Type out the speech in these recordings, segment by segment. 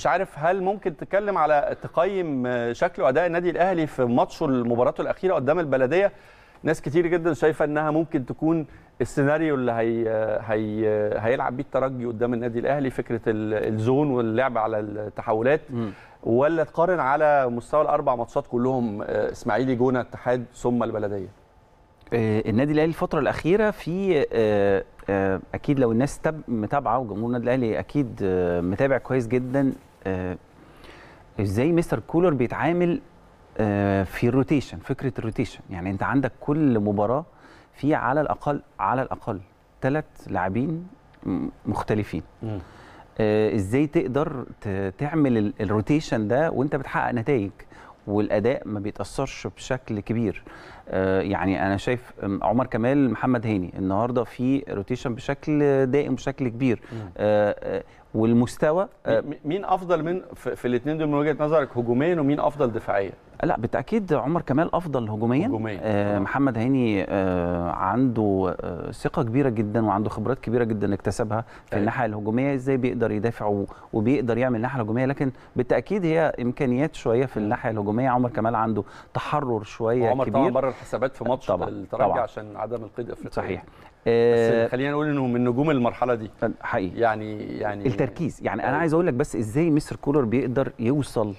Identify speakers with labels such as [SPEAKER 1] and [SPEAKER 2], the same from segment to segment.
[SPEAKER 1] مش عارف هل ممكن تتكلم على تقيم شكل واداء النادي الاهلي في ماتشه مباراته الاخيره قدام البلديه ناس كتير جدا شايفه انها ممكن تكون السيناريو اللي هي هي هيلعب بيه الترجي قدام النادي الاهلي فكره الزون واللعب على التحولات ولا تقارن على مستوى الاربع ماتشات كلهم آه، اسماعيلي جونه اتحاد ثم البلديه
[SPEAKER 2] آه، النادي الاهلي الفتره الاخيره في آه، اكيد لو الناس متابعه وجمهور النادي الاهلي اكيد متابع كويس جدا آه، ازاي مستر كولر بيتعامل آه، في الروتيشن فكره الروتيشن يعني انت عندك كل مباراه في على الاقل على الاقل ثلاث لاعبين مختلفين آه، ازاي تقدر تعمل الروتيشن ده وانت بتحقق نتائج والاداء ما بيتاثرش بشكل كبير آه، يعني انا شايف عمر كمال محمد هاني النهارده في روتيشن بشكل دائم بشكل كبير آه، آه، والمستوى مين افضل من في الاثنين دول من وجهه نظرك هجوميا ومين افضل دفاعيا لا بالتاكيد عمر كمال افضل هجوميا, هجوميا. محمد هاني عنده ثقه كبيره جدا وعنده خبرات كبيره جدا اكتسبها في أيوة. الناحيه الهجوميه ازاي بيقدر يدافع وبيقدر يعمل الناحيه الهجوميه لكن بالتاكيد هي امكانيات شويه في الناحيه الهجوميه عمر كمال عنده تحرر شويه عمر كبير عمر طبعا بره
[SPEAKER 1] حسابات في ماتش الترجي عشان عدم القيد افريقيا صحيح بس آه، خلينا
[SPEAKER 2] نقول انه من نجوم المرحله دي أه، حقيقي يعني يعني التركيز يعني انا عايز اقول لك بس ازاي مستر كولر بيقدر يوصل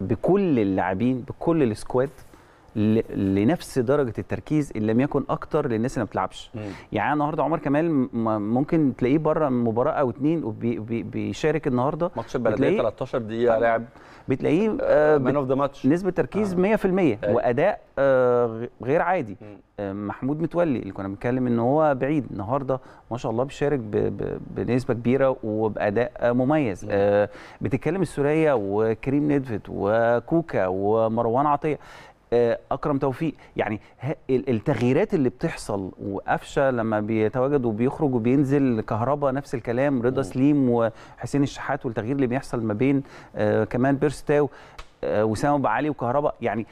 [SPEAKER 2] بكل اللاعبين بكل السكواد لنفس درجه التركيز ان لم يكن اكتر للناس اللي ما بتلعبش يعني النهارده عمر كمال ممكن تلاقيه بره مباراه او اتنين وبيشارك النهارده ماتش البلديه 13 دقيقه لاعب بتلاقيه مان اوف ذا ماتش نسبه تركيز آه. 100% طيب. واداء آه غير عادي آه محمود متولي اللي كنا بنتكلم ان هو بعيد النهارده ما شاء الله بيشارك بنسبه كبيره وباداء مميز آه بتتكلم السوريه وكريم ندفت وكوكا ومروان عطيه آه، اكرم توفيق يعني التغييرات اللي بتحصل وقفشه لما بيتواجد وبيخرج وبينزل كهربا نفس الكلام رضا سليم وحسين الشحات والتغيير اللي بيحصل ما بين آه، كمان بيرستاو آه، وسام ابو علي وكهربا يعني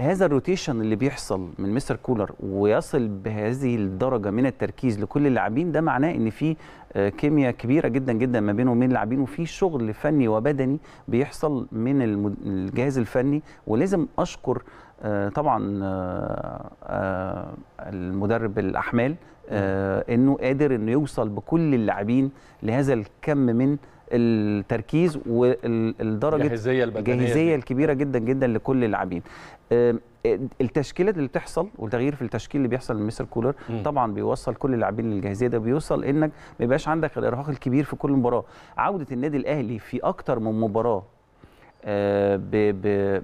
[SPEAKER 2] هذا الروتيشن اللي بيحصل من مستر كولر ويصل بهذه الدرجه من التركيز لكل اللاعبين ده معناه ان في آه، كيمياء كبيره جدا جدا ما بينه وبين اللاعبين وفي شغل فني وبدني بيحصل من الجهاز الفني ولازم اشكر آه، طبعا آه، المدرب الاحمال انه قادر انه يوصل بكل اللاعبين لهذا الكم من التركيز والدرجه الجاهزيه البدنيه الجاهزيه الكبيره جدا جدا لكل اللاعبين التشكيلات اللي بتحصل والتغيير في التشكيل اللي بيحصل لمستر كولر م. طبعا بيوصل كل اللاعبين للجاهزيه ده بيوصل انك ما يبقاش عندك الارهاق الكبير في كل مباراه عوده النادي الاهلي في اكتر من مباراه آه،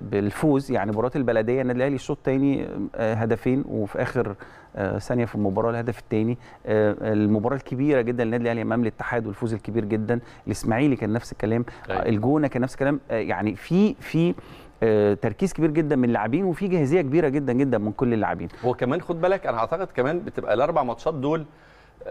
[SPEAKER 2] بالفوز يعني مباراه البلديه النادي الاهلي الشوط الثاني آه، هدفين وفي اخر آه، ثانيه في المباراه الهدف الثاني المباراه الكبيره جدا للنادي الاهلي امام الاتحاد والفوز الكبير جدا الاسماعيلي كان نفس الكلام أيوة. الجونه كان نفس الكلام يعني في في تركيز كبير جدا من اللاعبين وفي جاهزيه كبيره جدا جدا من كل اللاعبين وكمان خد بالك انا اعتقد كمان بتبقى الاربع ماتشات دول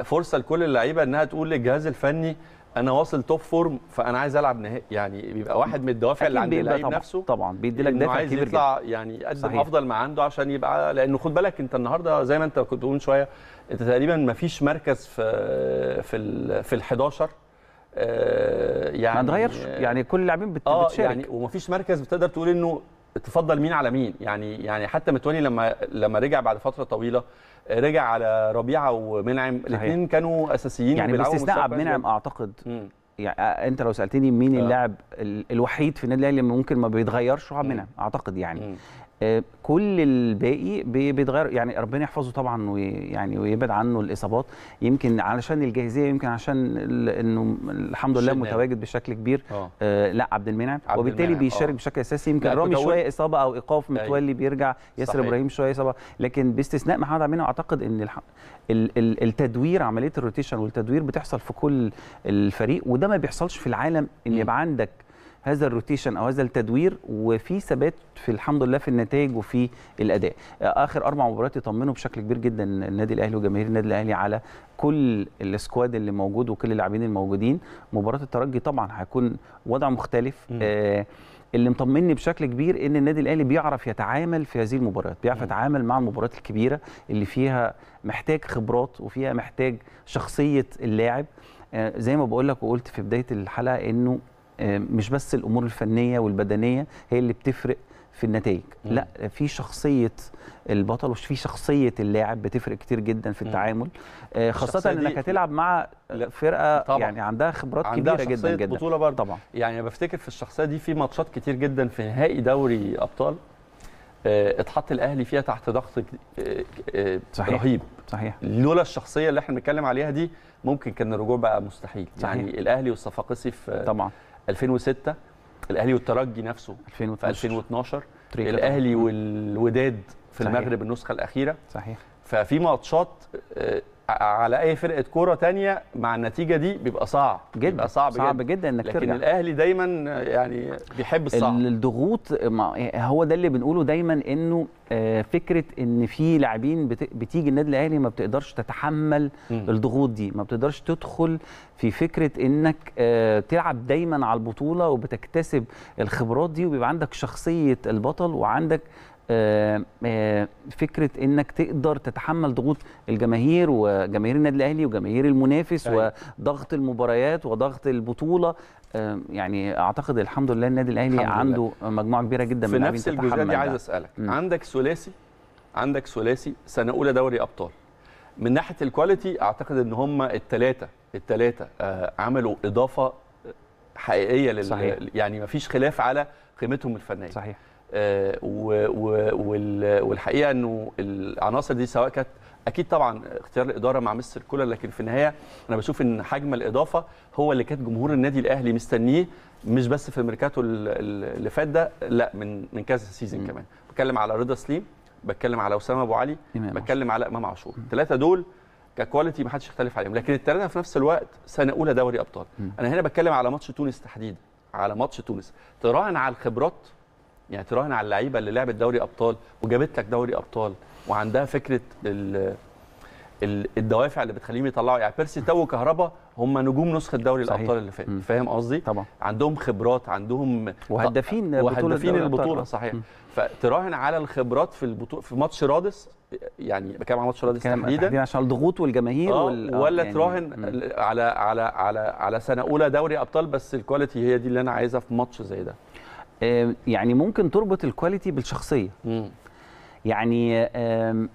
[SPEAKER 1] فرصه لكل اللعيبه انها تقول للجهاز الفني انا واصل توب فورم فانا عايز العب نهائي يعني بيبقى واحد من الدوافع اللي عند اللعيب نفسه
[SPEAKER 2] طبعا بيدي لك دافع عايز كبير يطلع
[SPEAKER 1] يعني يقدم افضل ما عنده عشان يبقى لانه خد بالك انت النهارده زي ما انت كنت بتقول شويه انت تقريبا ما فيش مركز في في ال في ال 11 آه، يعني ما تغيرش يعني كل اللاعبين آه، بتشارك اه يعني ومفيش مركز بتقدر تقول انه تفضل مين على مين يعني يعني حتى متولي لما لما رجع بعد فتره طويله رجع على ربيعه ومنعم الاثنين
[SPEAKER 2] كانوا اساسيين يعني باستثناء عبد المنعم اعتقد يعني انت لو سالتني مين آه. اللاعب الوحيد في النادي الاهلي اللي ممكن ما بيتغيرش هو عبد المنعم اعتقد يعني آه، كل الباقي بيتغير يعني ربنا يحفظه طبعا ويعني ويبعد عنه الاصابات يمكن علشان الجاهزيه يمكن عشان انه الحمد لله متواجد بشكل كبير أوه. آه لا عبد المنعم عبد وبالتالي المنعم. بيشارك أوه. بشكل اساسي يمكن رامي شويه اصابه او ايقاف أيوه. متولي بيرجع ياسر ابراهيم شويه اصابه لكن باستثناء محمد عبد المنعم اعتقد ان الح... التدوير عمليه الروتيشن والتدوير بتحصل في كل الفريق وده ما بيحصلش في العالم ان يبقى عندك هذا الروتيشن او هذا التدوير وفي ثبات في الحمد لله في النتائج وفي الاداء اخر اربع مباريات يطمنوا بشكل كبير جدا النادي الاهلي وجماهير النادي الاهلي على كل السكواد اللي موجود وكل اللاعبين الموجودين مباراه الترجي طبعا هيكون وضع مختلف آه، اللي مطمني بشكل كبير ان النادي الاهلي بيعرف يتعامل في هذه المباريات بيعرف يتعامل مع المباريات الكبيره اللي فيها محتاج خبرات وفيها محتاج شخصيه اللاعب آه، زي ما بقول لك وقلت في بدايه الحلقه انه آه، مش بس الامور الفنيه والبدنيه هي اللي بتفرق في النتائج لا في شخصيه البطل وفي شخصيه اللاعب بتفرق كتير جدا في التعامل آه، خاصه انك هتلعب مع فرقه طبعا. يعني عندها خبرات عندها كبيره جدا جدا بطوله برضه طبعا يعني
[SPEAKER 1] بفتكر في الشخصيه دي في ماتشات كتير جدا في نهائي دوري ابطال آه، اتحط الاهلي فيها تحت ضغط صحيح. رهيب صحيح لولا الشخصيه اللي احنا بنتكلم عليها دي ممكن كان الرجوع بقى مستحيل يعني صحيح. يعني الاهلي والصفاقسي في طبعا 2006 الاهلي والترجي نفسه 2012 في 2012 الاهلي والوداد في صحيح. المغرب النسخه الاخيره صحيح ففي ماتشات آه، على اي فرقه كوره تانية مع النتيجه دي بيبقى صعب جدا بيبقى صعب, صعب جدا, جدا انك لكن ترجع. الاهلي دايما يعني
[SPEAKER 2] بيحب الصعب الضغوط هو ده اللي بنقوله دايما انه آه، فكره ان في لاعبين بتيجي النادي الاهلي ما بتقدرش تتحمل الضغوط دي ما بتقدرش تدخل في فكره انك آه، تلعب دايما على البطوله وبتكتسب الخبرات دي وبيبقى عندك شخصيه البطل وعندك آه، آه، فكره انك تقدر تتحمل ضغوط الجماهير وجماهير النادي الاهلي وجماهير المنافس أيه. وضغط المباريات وضغط البطوله آه، يعني اعتقد الحمد لله النادي الاهلي عنده لله. مجموعه كبيره جدا من في نفس الجزئيه دي عايز اسالك
[SPEAKER 1] م. عندك ثلاثي عندك ثلاثي سنه اولى دوري ابطال من ناحيه الكواليتي اعتقد ان هم الثلاثه الثلاثه عملوا اضافه حقيقيه لل صحيح. يعني ما فيش خلاف على قيمتهم الفنيه صحيح آه، والحقيقه انه العناصر دي سواء كانت اكيد طبعا اختيار الاداره مع مستر كولر لكن في النهايه انا بشوف ان حجم الاضافه هو اللي كانت جمهور النادي الاهلي مستنيه مش بس في الميركاتو اللي فات ده لا من من كذا سيزون كمان بتكلم على رضا سليم بتكلم على اسامه ابو علي بتكلم على امام عاشور الثلاثه دول ككواليتي ما حدش يختلف عليهم لكن الثلاثه في نفس الوقت سنه اولى دوري ابطال انا هنا بتكلم على ماتش تونس تحديدا على ماتش تونس تراهن على الخبرات يعني تراهن على اللعيبه اللي لعبت دوري ابطال وجابت لك دوري ابطال وعندها فكره ال الدوافع اللي بتخليهم يطلعوا يعني بيرسي تو وكهربا هم نجوم نسخه دوري الابطال اللي فات فاهم قصدي طبعا عندهم خبرات عندهم وهدافين آه، وهدافين البطوله صحيح فتراهن على الخبرات في
[SPEAKER 2] البطوله في ماتش
[SPEAKER 1] رادس يعني بتكلم على ماتش رادس تحديدا
[SPEAKER 2] عشان الضغوط والجماهير آه وال... آه، ولا يعني تراهن
[SPEAKER 1] على على على على سنه اولى دوري ابطال بس الكواليتي هي دي اللي انا عايزها
[SPEAKER 2] في ماتش زي ده آه، يعني ممكن تربط الكواليتي بالشخصيه يعني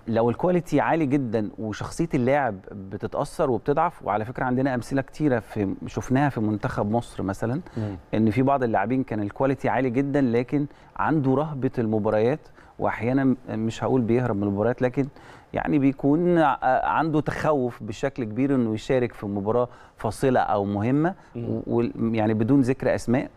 [SPEAKER 2] لو الكواليتي عالي جدا وشخصيه اللاعب بتتاثر وبتضعف وعلى فكره عندنا امثله كتيره في شفناها في منتخب مصر مثلا مم. ان في بعض اللاعبين كان الكواليتي عالي جدا لكن عنده رهبه المباريات واحيانا مش هقول بيهرب من المباريات لكن يعني بيكون عنده تخوف بشكل كبير انه يشارك في مباراه فاصله او مهمه ويعني بدون ذكر اسماء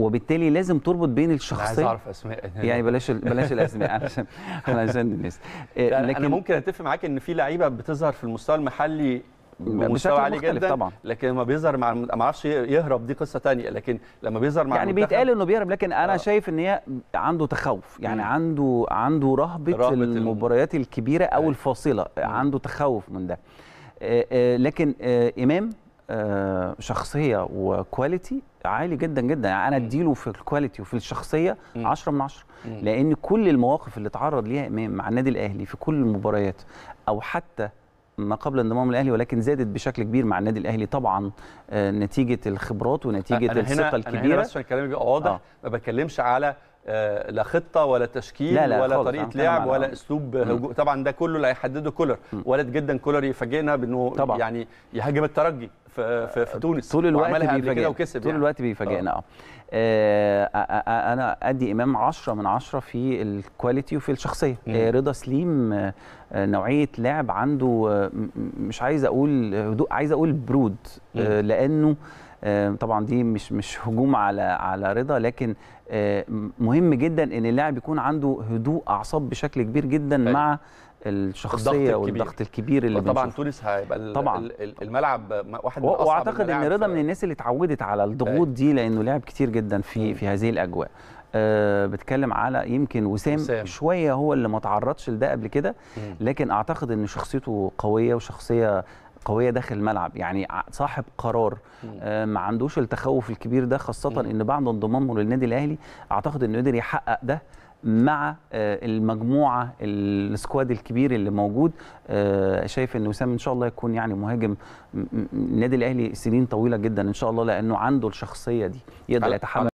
[SPEAKER 2] وبالتالي لازم تربط بين الشخصيه عايز اعرف اسماء
[SPEAKER 1] يعني بلاش بلاش الاسماء عشان عشان الناس آه، يعني لكن انا ممكن اتفق معاك ان في لعيبه بتظهر في المستوى المحلي بمستوى عالي جدا طبعا لكن لما بيظهر مع ما اعرفش يهرب دي قصه ثانيه لكن لما بيظهر مع يعني بيتقال
[SPEAKER 2] انه بيهرب لكن انا آه. شايف ان هي عنده تخوف يعني مم. عنده عنده رهبه, رهبة المباريات الم... الكبيره او آه. الفاصله عنده تخوف من ده آه آه لكن آه امام آه، شخصيه وكواليتي عالي جدا جدا يعني انا اديله في الكواليتي وفي الشخصيه 10 من 10 لان كل المواقف اللي اتعرض ليها امام مع النادي الاهلي في كل المباريات او حتى ما قبل انضمام الاهلي ولكن زادت بشكل كبير مع النادي الاهلي طبعا آه، نتيجه الخبرات ونتيجه الثقه الكبيره أنا هنا بس عشان
[SPEAKER 1] كلامي يبقى واضح آه. ما بتكلمش على آه، لا خطه ولا تشكيل لا لا ولا طريقه لعب ولا اسلوب هجوم طبعا ده كله اللي هيحدده كولر وارد جدا كولر يفاجئنا بانه طبعا. يعني يهاجم الترجي في, في, في تونس طول الوقت بيفاجئنا وكسب طول يعني. الوقت بيفاجئنا
[SPEAKER 2] اه, آه،, آه، انا ادي امام 10 من 10 في الكواليتي وفي الشخصيه رضا سليم نوعيه لعب عنده مش عايز اقول هدوء عايز اقول برود لانه طبعا دي مش مش هجوم على على رضا لكن مهم جدا ان اللاعب يكون عنده هدوء اعصاب بشكل كبير جدا طيب. مع الشخصيه والضغط الكبير اللي طبعا
[SPEAKER 1] تونس هيبقى طبعا الملعب واحد من واعتقد ان
[SPEAKER 2] رضا من الناس اللي اتعودت على الضغوط طيب. دي لانه لعب كتير جدا في في هذه الاجواء أه بتكلم على يمكن وسام, وسام شويه هو اللي ما تعرضش لده قبل كده لكن اعتقد ان شخصيته قويه وشخصيه قويه داخل الملعب يعني صاحب قرار آه، ما عندوش التخوف الكبير ده خاصه ان بعد انضمامه للنادي الاهلي اعتقد انه قدر يحقق ده مع آه، المجموعه السكواد الكبير اللي موجود آه، شايف ان وسام ان شاء الله يكون يعني مهاجم النادي الاهلي سنين طويله جدا ان شاء الله لانه عنده الشخصيه دي يقدر يتحمل